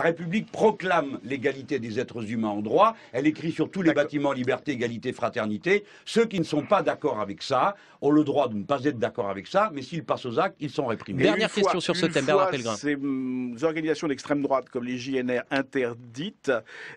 La République proclame l'égalité des êtres humains en droit. Elle écrit sur tous les bâtiments liberté, égalité, fraternité. Ceux qui ne sont pas d'accord avec ça ont le droit de ne pas être d'accord avec ça, mais s'ils passent aux actes, ils sont réprimés. Dernière question sur ce thème, Bernard Pellegrin. Ces hum, organisations d'extrême droite, comme les JNR, interdites,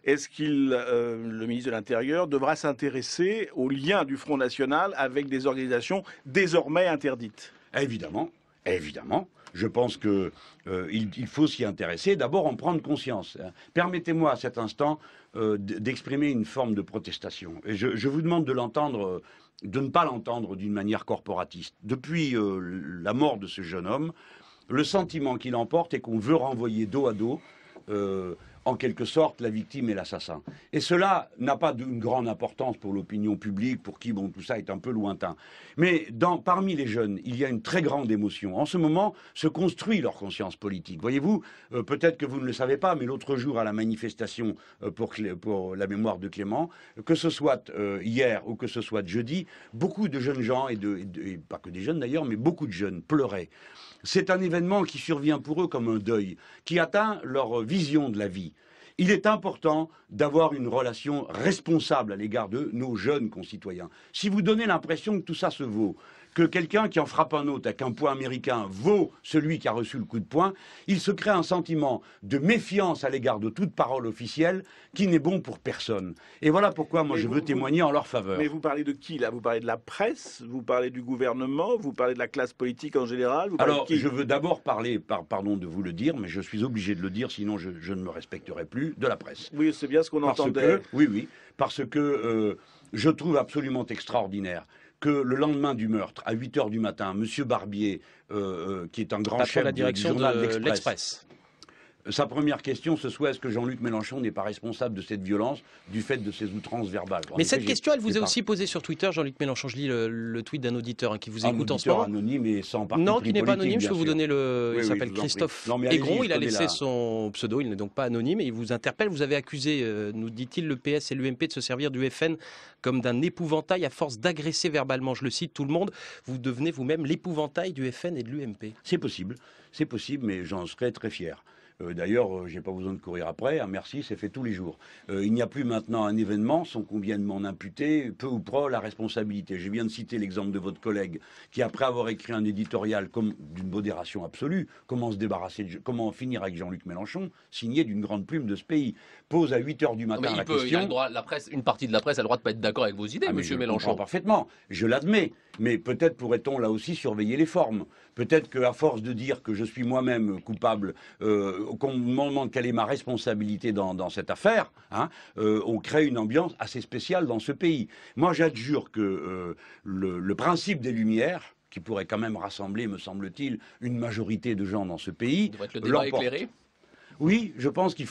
est-ce qu'il, euh, le ministre de l'Intérieur, devra s'intéresser aux liens du Front National avec des organisations désormais interdites Évidemment, évidemment je pense qu'il euh, faut s'y intéresser, d'abord en prendre conscience. Hein. Permettez-moi à cet instant euh, d'exprimer une forme de protestation. Et je, vous demande de l'entendre, euh, de ne pas l'entendre d'une manière corporatiste. Depuis la mort de ce jeune homme, le sentiment qu'il emporte est qu'on veut renvoyer dos à dos en quelque sorte la victime est l'assassin. Et cela n'a pas d'une grande importance pour l'opinion publique, pour qui bon tout ça est un peu lointain. Mais parmi les jeunes, il y a une très grande émotion. En ce moment, se construit leur conscience politique. Voyez-vous, euh, peut-être que vous ne le savez pas, mais l'autre jour à la manifestation euh, pour, la mémoire de Clément, que ce soit euh, hier ou que ce soit jeudi, beaucoup de jeunes gens et, de, et pas que des jeunes d'ailleurs, mais beaucoup de jeunes pleuraient. C'est un événement qui survient pour eux comme un deuil, qui atteint leur vision de la vie. Il est important d'avoir une relation responsable à l'égard de nos jeunes concitoyens. Si vous donnez l'impression que tout ça se vaut, que quelqu'un qui en frappe un autre à un point américain vaut celui qui a reçu le coup de poing, il se crée un sentiment de méfiance à l'égard de toute parole officielle qui n'est bon pour personne. Et voilà pourquoi moi je veux témoigner en leur faveur. Mais vous parlez de qui là Vous parlez de la presse, vous parlez du gouvernement, vous parlez de la classe politique en général Alors je veux d'abord parler, pardon de vous le dire, mais je suis obligé de le dire, sinon je, ne me respecterai plus, de la presse. Oui, c'est bien ce qu'on entendait. oui, oui, parce que euh, je trouve absolument extraordinaire que le lendemain du meurtre, à 8 h du matin, Monsieur Barbier, euh, euh, qui est un grand chef la direction du journal de l'Express, sa première question, ce soit est-ce que Jean-Luc Mélenchon n'est pas responsable de cette violence du fait de ses outrances verbales Mais cette question, elle vous est aussi posée sur Twitter, Jean-Luc Mélenchon. Je lis le, tweet d'un auditeur hein, qui vous écoute en ce moment. anonyme et sans parti Non, qui n'est pas anonyme, je peux vous donner le... il s'appelle Christophe non, il a laissé son pseudo, il n'est donc pas anonyme, et il vous interpelle. Vous avez accusé, euh, nous dit-il, le PS et l'UMP de se servir du FN comme d'un épouvantail à force d'agresser verbalement. Je le cite, tout le monde, vous devenez vous-même l'épouvantail du FN et de l'UMP. C'est possible, c'est possible, mais j'en serais très fier. Euh, d'ailleurs, euh, j'ai pas besoin de courir après. merci, c'est fait tous les jours. Euh, il n'y a plus maintenant un événement sans qu'on vienne m'en imputer, peu ou pro, la responsabilité. Je viens de citer l'exemple de votre collègue qui, après avoir écrit un éditorial d'une modération absolue, comment se débarrasser, de, comment finir avec Jean-Luc Mélenchon, signé d'une grande plume de ce pays, pose à 8 heures du matin il la question. presse, une partie de la presse a le droit de pas être d'accord avec vos idées, ah, M. Monsieur Mélenchon. Parfaitement, je l'admets, mais peut-être pourrait-on là aussi surveiller les formes. Peut-être qu'à force de dire que je suis moi-même coupable euh, qu'on demande quelle est ma responsabilité dans, cette affaire, hein, euh, on crée une ambiance assez spéciale dans ce pays. Moi, j'adjure que euh, le, principe des Lumières, qui pourrait quand même rassembler, me semble-t-il, une majorité de gens dans ce pays. Doit être le débat éclairé. Oui, je pense qu'il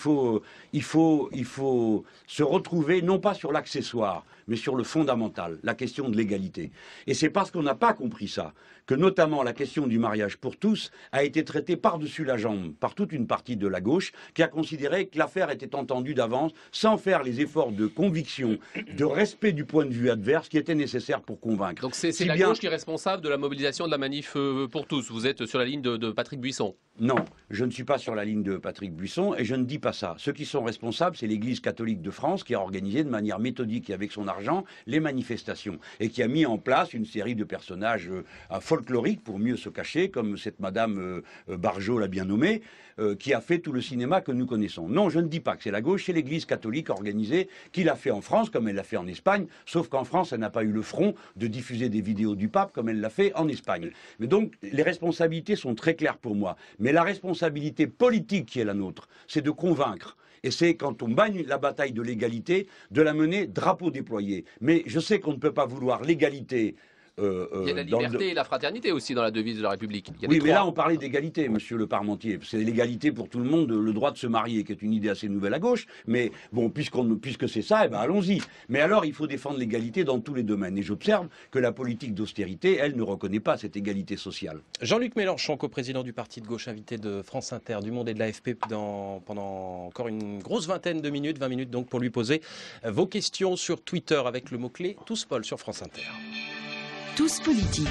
il faut se retrouver non pas sur l'accessoire, mais sur le fondamental, la question de l'égalité. Et c'est parce qu'on n'a pas compris ça que notamment la question du mariage pour tous a été traitée par-dessus la jambe par toute une partie de la gauche qui a considéré que l'affaire était entendue d'avance sans faire les efforts de conviction, de respect du point de vue adverse qui étaient nécessaires pour convaincre. Donc c'est la gauche qui est responsable de la mobilisation de la manif euh, pour tous. Vous êtes sur la ligne de, de Patrick Buisson. Non, je ne suis pas sur la ligne de Patrick Buisson et je ne dis pas ça. Ceux qui sont responsables, c'est l'Église catholique de France qui a organisé de manière méthodique et avec son argent les manifestations et qui a mis en place une série de personnages euh, folkloriques pour mieux se cacher, comme cette Madame Bargeot euh, euh, Barjot l'a bien nommée, qui a fait tout le cinéma que nous connaissons. Non, je ne dis pas que c'est la gauche, c'est l'Église catholique organisée qui l'a fait en France comme elle l'a fait en Espagne, sauf qu'en France, elle n'a pas eu le front de diffuser des vidéos du pape comme elle l'a fait en Espagne. Mais donc, les responsabilités sont très claires pour moi. Mais la responsabilité politique qui est la nôtre, c'est de convaincre et c'est quand on bagne la bataille de l'égalité, de la mener drapeau déployé. Mais je sais qu'on ne peut pas vouloir l'égalité euh, il y a la euh, liberté et la fraternité aussi dans la devise de la République. oui, mais là, on parlait d'égalité, monsieur le Parmentier. C'est l'égalité pour tout le monde, le droit de se marier, qui est une idée assez nouvelle à gauche. Mais bon, puisque c'est ça, eh ben, allons-y. Mais alors, il faut défendre l'égalité dans tous les domaines. Et j'observe que la politique d'austérité, elle, ne reconnaît pas cette égalité sociale. Jean-Luc Mélenchon, co-président du Parti de gauche, invité de France Inter, du Monde et de l'AFP pendant encore une grosse vingtaine de minutes, 20 minutes donc, pour lui poser vos questions sur Twitter avec le mot-clé Tous Paul sur France Inter tous politiques.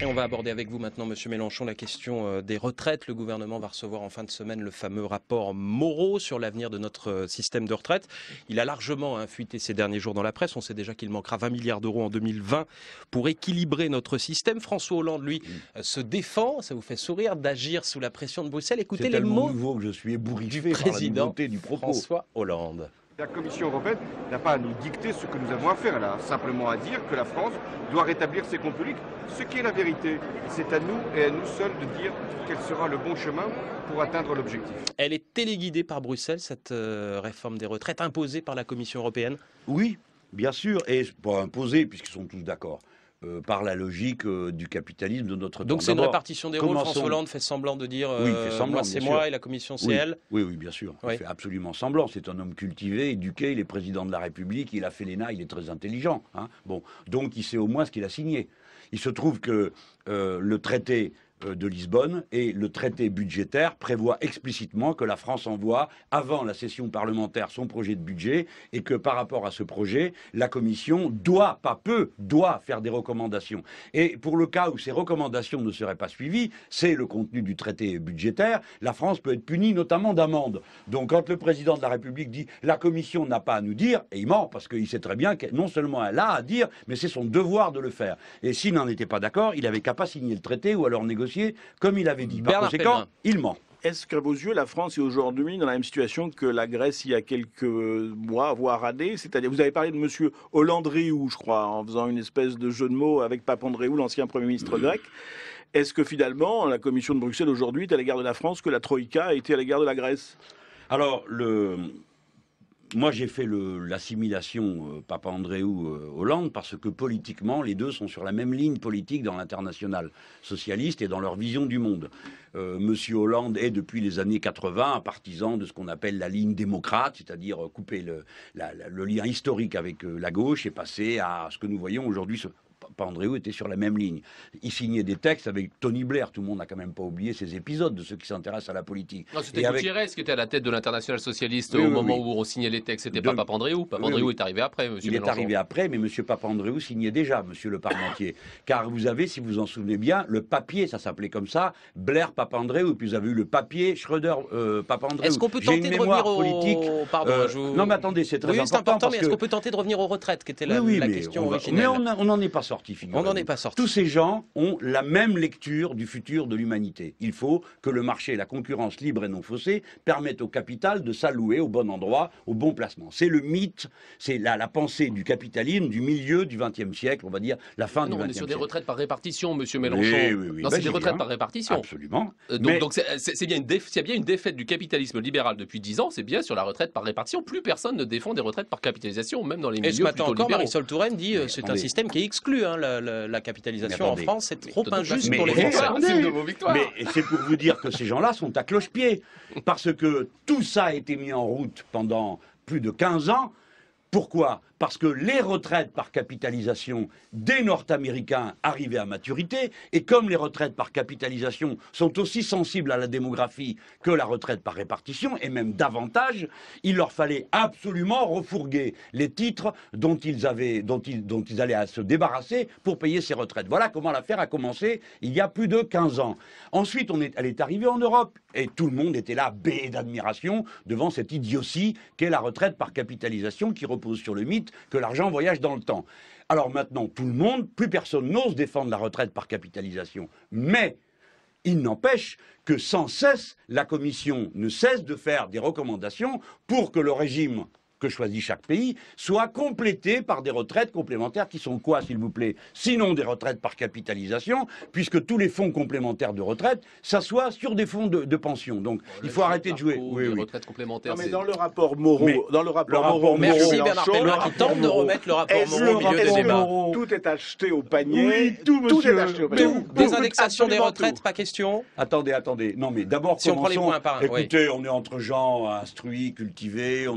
Et on va aborder avec vous maintenant, Monsieur Mélenchon, la question euh, des retraites. Le gouvernement va recevoir en fin de semaine le fameux rapport Moreau sur l'avenir de notre euh, système de retraite. Il a largement hein, fuité ces derniers jours dans la presse. On sait déjà qu'il manquera 20 milliards d'euros en 2020 pour équilibrer notre système. François Hollande, lui, euh, se défend. Ça vous fait sourire d'agir sous la pression de Bruxelles. Écoutez les mots nouveau que je suis du président par la du propos. François Hollande. La Commission européenne n'a pas à nous dicter ce que nous avons à faire. Elle a simplement à dire que la France doit rétablir ses comptes publics, ce qui est la vérité. C'est à nous et à nous seuls de dire quel sera le bon chemin pour atteindre l'objectif. Elle est téléguidée par Bruxelles, cette euh, réforme des retraites imposée par la Commission européenne Oui, bien sûr, et pas imposée puisqu'ils sont tous d'accord. Euh, par la logique euh, du capitalisme de notre temps. Donc c'est une répartition des rôles. François Hollande fait semblant de dire euh, moi c'est moi et la commission c'est elle. Oui, oui, bien sûr. Il fait absolument semblant. C'est un homme cultivé, éduqué, il est président de la République, il a fait l'ENA, il est très intelligent. Hein. Bon, donc il sait au moins ce qu'il a signé. Il se trouve que le traité euh, de Lisbonne et le traité budgétaire prévoit explicitement que la France envoie avant la session parlementaire son projet de budget et que par rapport à ce projet, la Commission doit, pas peu doit faire des recommandations. Et pour le cas où ces recommandations ne seraient pas suivies, c'est le contenu du traité budgétaire, la France peut être punie notamment d'amende. Donc quand le président de la République dit la Commission n'a pas à nous dire, et il ment parce qu'il sait très bien que non seulement elle a à dire, mais c'est son devoir de le faire. Et s'il n'en était pas d'accord, il avait qu'à pas signer le traité ou alors négocier comme il avait dit. Par il ment. Est-ce qu'à vos yeux, la France est aujourd'hui dans la même situation que la Grèce il y a quelques mois, voire années C'est-à-dire, vous avez parlé de Monsieur M. Hollandréou, je crois, en faisant une espèce de jeu de mots avec Papandreou, l'ancien Premier ministre grec. Est-ce que finalement, la Commission de Bruxelles aujourd'hui est à l'égard de la France que la Troïka a été à l'égard de la Grèce Alors, le, moi, j'ai fait l'assimilation euh, Papa André ou euh, Hollande parce que politiquement, les deux sont sur la même ligne politique dans l'international socialiste et dans leur vision du monde. Euh, Monsieur Hollande est depuis les années 80 un partisan de ce qu'on appelle la ligne démocrate, c'est-à-dire couper le, lien historique avec la gauche et passer à ce que nous voyons aujourd'hui, Andréou était sur la même ligne. Il signait des textes avec Tony Blair. Tout le monde n'a quand même pas oublié ces épisodes de ceux qui s'intéressent à la politique. C'était Gutiérrez qui était à la tête de l'international socialiste au moment où on signait les textes. C'était de... pas Papandréou. Papandréou est arrivé après, monsieur Il est arrivé après, mais monsieur Papandréou signait déjà, monsieur le parmentier. Car vous avez, si vous en souvenez bien, le papier, ça s'appelait comme ça, Blair Papandréou. Puis vous avez eu le papier Schröder Papa euh, Papandréou. Est-ce qu'on peut tenter de revenir aux politique oh, euh, Non, mais attendez, c'est très important. est-ce qu'on peut tenter de revenir aux retraites qui était la, la question originale Mais on n'en est pas sorti. On n'en est pas sorti. Tous ces gens ont la même lecture du futur de l'humanité. Il faut que le marché, la concurrence libre et non faussée permette au capital de s'allouer au bon endroit, au bon placement. C'est le mythe, c'est la, la pensée du capitalisme du milieu du XXe siècle, on va dire la fin ah du XXe siècle. on est sur des retraites par répartition, Monsieur Mélenchon. Oui, oui, oui. Ben, c'est des retraites par répartition. Absolument. Euh, donc, donc c'est bien, une défaite du capitalisme libéral depuis 10 ans. C'est bien sur la retraite par répartition. Plus personne ne défend des retraites par capitalisation, même dans les milieux. Et ce matin encore, Marisol Touraine dit euh, c'est un système qui exclut Hein, la, capitalisation en France, c'est trop injuste pour les Français. Mais c'est pour vous dire que ces gens-là sont à cloche-pied. Parce que tout ça a été mis en route pendant plus de 15 ans pourquoi Parce que les retraites par capitalisation des Nord-Américains arrivaient à maturité, et comme les retraites par capitalisation sont aussi sensibles à la démographie que la retraite par répartition, et même davantage, il leur fallait absolument refourguer les titres dont ils, avaient, dont ils, dont ils allaient se débarrasser pour payer ces retraites. Voilà comment l'affaire a commencé il y a plus de 15 ans. Ensuite, on est, elle est arrivée en Europe, et tout le monde était là, bé d'admiration, devant cette idiotie qu'est la retraite par capitalisation qui représente sur le mythe que l'argent voyage dans le temps. Alors maintenant, tout le monde, plus personne n'ose défendre la retraite par capitalisation. Mais il n'empêche que sans cesse, la Commission ne cesse de faire des recommandations pour que le régime choisit chaque pays, soit complété par des retraites complémentaires qui sont quoi, s'il vous plaît Sinon des retraites par capitalisation, puisque tous les fonds complémentaires de retraite s'assoient sur des fonds de, pension. Donc il faut arrêter de jouer. Oui, oui. Retraites Non, mais dans le rapport Moreau, dans le rapport, merci Bernard qui tente de remettre le rapport Moreau au milieu Tout est acheté au panier. tout, est acheté au panier. des indexations des retraites, pas question. Attendez, attendez. Non, mais d'abord, si on Écoutez, on est entre gens instruits, cultivés, on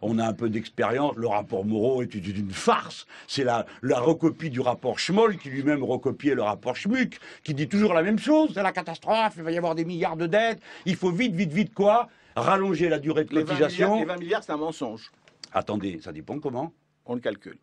on a un peu d'expérience, le rapport Moreau est une farce. C'est la, recopie du rapport Schmoll qui lui-même recopiait le rapport Schmuck, qui dit toujours la même chose. C'est la catastrophe, il va y avoir des milliards de dettes. Il faut vite, vite, vite quoi Rallonger la durée de cotisation. Les 20 milliards, c'est un mensonge. Attendez, ça dépend comment On le calcule.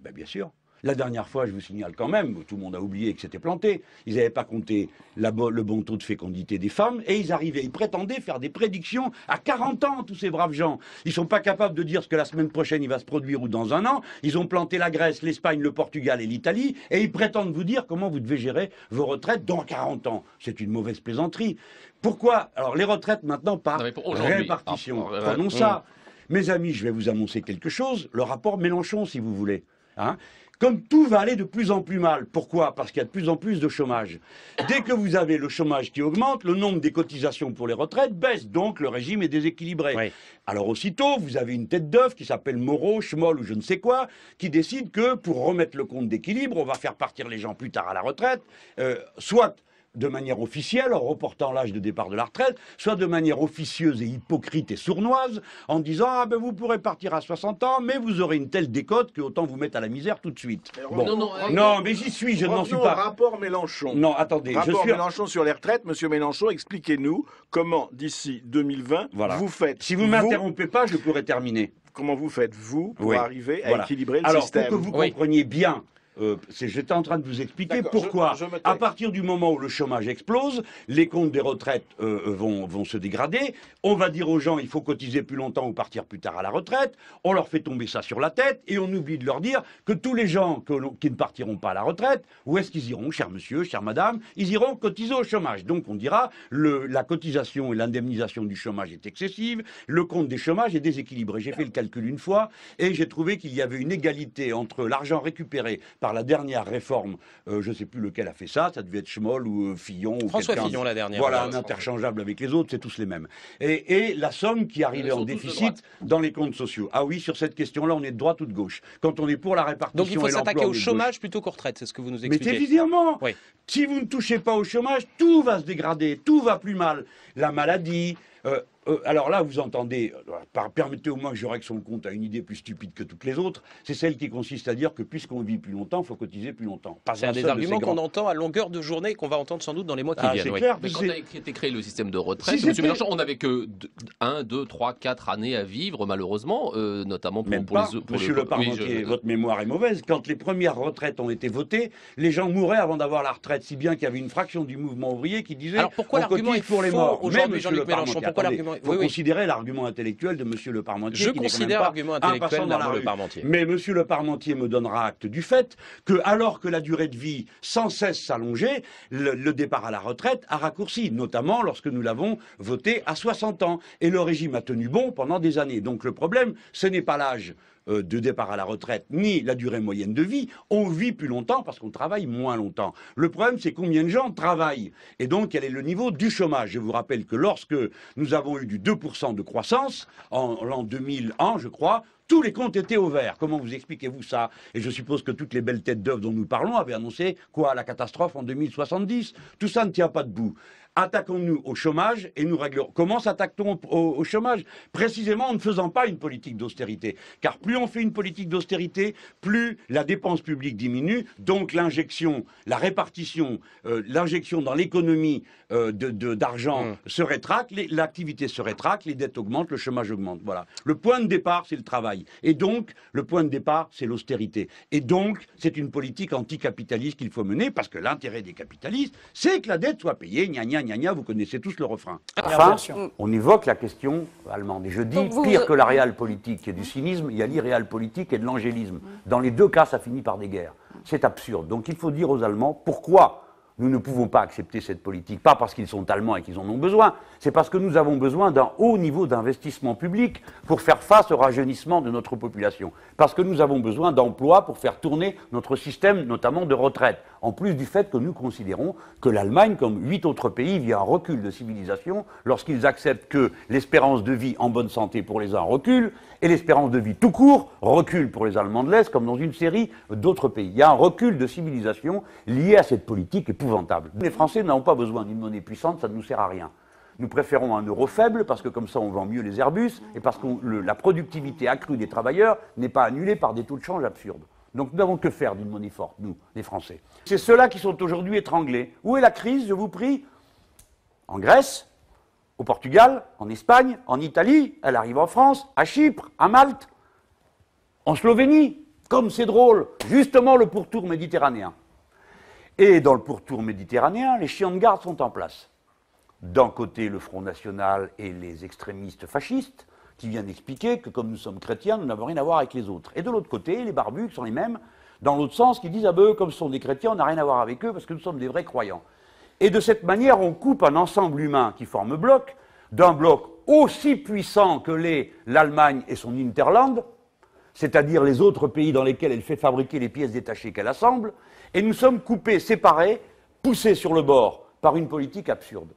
Ben bien sûr. La dernière fois, je vous signale quand même, tout le monde a oublié que c'était planté. Ils n'avaient pas compté le bon taux de fécondité des femmes et ils arrivaient, ils prétendaient faire des prédictions à 40 ans, tous ces braves gens. Ils sont pas capables de dire ce que la semaine prochaine il va se produire ou dans un an. Ils ont planté la Grèce, l'Espagne, le Portugal et l'Italie et ils prétendent vous dire comment vous devez gérer vos retraites dans 40 ans. C'est une mauvaise plaisanterie. Pourquoi Alors les retraites maintenant par répartition. Ah, Prenons ça. Hmm. Mes amis, je vais vous annoncer quelque chose. Le rapport Mélenchon, si vous voulez. Hein comme tout va aller de plus en plus mal. Pourquoi Parce qu'il y a de plus en plus de chômage. Dès que vous avez le chômage qui augmente, le nombre des cotisations pour les retraites baisse, donc le régime est déséquilibré. Alors aussitôt, vous avez une tête d'œuf qui s'appelle Moreau, Schmoll ou je ne sais quoi, qui décide que pour remettre le compte d'équilibre, on va faire partir les gens plus tard à la retraite, euh, soit de manière officielle, en reportant l'âge de départ de la retraite, soit de manière officieuse et hypocrite et sournoise, en disant Ah ben vous pourrez partir à 60 ans, mais vous aurez une telle décote que autant vous mettre à la misère tout de suite. Non, mais j'y suis, je n'en suis pas. rapport Mélenchon. Non, attendez. je suis... Mélenchon sur les retraites, monsieur Mélenchon, expliquez-nous comment d'ici 2020 vous faites. Si vous ne m'interrompez pas, je pourrai terminer. Comment vous faites, vous, pour arriver à équilibrer le système Alors, que vous compreniez bien euh, j'étais en train de vous expliquer pourquoi, à partir du moment où le chômage explose, les comptes des retraites euh, euh, vont, se dégrader. On va dire aux gens, il faut cotiser plus longtemps ou partir plus tard à la retraite. On leur fait tomber ça sur la tête et on oublie de leur dire que tous les gens qui ne partiront pas à la retraite, où est-ce qu'ils iront, cher monsieur, chère madame Ils iront cotiser au chômage. Donc on dira, le, la cotisation et l'indemnisation du chômage est excessive, le compte des chômages est déséquilibré. J'ai fait le calcul une fois et j'ai trouvé qu'il y avait une égalité entre l'argent récupéré par la dernière réforme, euh, je ne sais plus lequel a fait ça, ça devait être Schmoll ou euh, Fillon. François Fillon, la dernière. Voilà, un interchangeable avec les autres, c'est tous les mêmes. Et, la somme qui arrivait en déficit dans les comptes sociaux. Ah oui, sur cette question-là, on est de droite ou de gauche. Quand on est pour la répartition. Donc il faut s'attaquer au chômage plutôt qu'aux retraites, c'est ce que vous nous expliquez. Mais évidemment, si vous ne touchez pas au chômage, tout va se dégrader, tout va plus mal. La maladie, euh, euh, alors là, vous entendez, euh, euh, permettez permettez moins que je règle son compte à une idée plus stupide que toutes les autres, c'est celle qui consiste à dire que puisqu'on vit plus longtemps, il faut cotiser plus longtemps. C'est un des arguments qu'on entend à longueur de journée et qu'on va entendre sans doute dans les mois qui ah, viennent. Mais quand a été créé le système de retraite, on n'avait que 1, 2, 3, 4 années à vivre, malheureusement, notamment pour, les... monsieur le Parmentier, votre mémoire est mauvaise. Quand les premières retraites ont été votées, les gens mouraient avant d'avoir la retraite, si bien qu'il y avait une fraction du mouvement ouvrier qui disait... Alors pourquoi l'argument pour les morts aujourd'hui, Jean-Luc Mélenchon vous Faut considérer l'argument intellectuel de Monsieur Le Parmentier. Je considère l'argument intellectuel de Mais Monsieur Le Parmentier me donnera acte du fait que, alors que la durée de vie sans cesse s'allongeait, le, départ à la retraite a raccourci, notamment lorsque nous l'avons voté à 60 ans. Et le régime a tenu bon pendant des années. Donc le problème, ce n'est pas l'âge euh, de départ à la retraite, ni la durée moyenne de vie, on vit plus longtemps parce qu'on travaille moins longtemps. Le problème, c'est combien de gens travaillent et donc quel est le niveau du chômage. Je vous rappelle que lorsque nous avons eu du 2% de croissance en l'an 2001, je crois, tous les comptes étaient vert. Comment vous expliquez-vous ça Et je suppose que toutes les belles têtes d'œuvre dont nous parlons avaient annoncé quoi La catastrophe en 2070. Tout ça ne tient pas debout. Attaquons-nous au chômage et nous réglons. Comment s'attaque-t-on au, chômage Précisément en ne faisant pas une politique d'austérité. Car plus on fait une politique d'austérité, plus la dépense publique diminue, donc l'injection, la répartition, euh, l'injection dans l'économie euh, d'argent mmh. se rétracte, l'activité se rétracte, les dettes augmentent, le chômage augmente. Voilà. Le point de départ, c'est le travail. Et donc, le point de départ, c'est l'austérité. Et donc, c'est une politique anticapitaliste qu'il faut mener, parce que l'intérêt des capitalistes, c'est que la dette soit payée, gna vous connaissez tous le refrain. Ah, enfin, mm. on évoque la question allemande. Et je dis, pire euh, que la réelle politique et du cynisme, il y a l'irréal politique et de l'angélisme. Mm. Dans les deux cas, ça finit par des guerres. C'est absurde. Donc il faut dire aux Allemands pourquoi nous ne pouvons pas accepter cette politique, pas parce qu'ils sont allemands et qu'ils en ont besoin, c'est parce que nous avons besoin d'un haut niveau d'investissement public pour faire face au rajeunissement de notre population, parce que nous avons besoin d'emplois pour faire tourner notre système, notamment de retraite, en plus du fait que nous considérons que l'Allemagne, comme huit autres pays, vit un recul de civilisation lorsqu'ils acceptent que l'espérance de vie en bonne santé pour les uns recule, et l'espérance de vie tout court recule pour les Allemands de l'Est, comme dans une série d'autres pays. Il y a un recul de civilisation lié à cette politique. Nous, Les Français n'ont pas besoin d'une monnaie puissante, ça ne nous sert à rien. Nous préférons un euro faible parce que comme ça on vend mieux les Airbus et parce que la productivité accrue des travailleurs n'est pas annulée par des taux de change absurdes. Donc nous n'avons que faire d'une monnaie forte, nous, les Français. C'est ceux-là qui sont aujourd'hui étranglés. Où est la crise, je vous prie En Grèce, au Portugal, en Espagne, en Italie, elle arrive en France, à Chypre, à Malte, en Slovénie. Comme c'est drôle, justement le pourtour méditerranéen. Et dans le pourtour méditerranéen, les chiens de garde sont en place. D'un côté, le Front National et les extrémistes fascistes, qui viennent expliquer que comme nous sommes chrétiens, nous n'avons rien à voir avec les autres. Et de l'autre côté, les barbus, sont les mêmes, dans l'autre sens, qui disent, ah ben, comme ce sont des chrétiens, on n'a rien à voir avec eux parce que nous sommes des vrais croyants. Et de cette manière, on coupe un ensemble humain qui forme bloc, d'un bloc aussi puissant que l'est l'Allemagne et son Interland, c'est-à-dire les autres pays dans lesquels elle fait fabriquer les pièces détachées qu'elle assemble, et nous sommes coupés, séparés, poussés sur le bord par une politique absurde.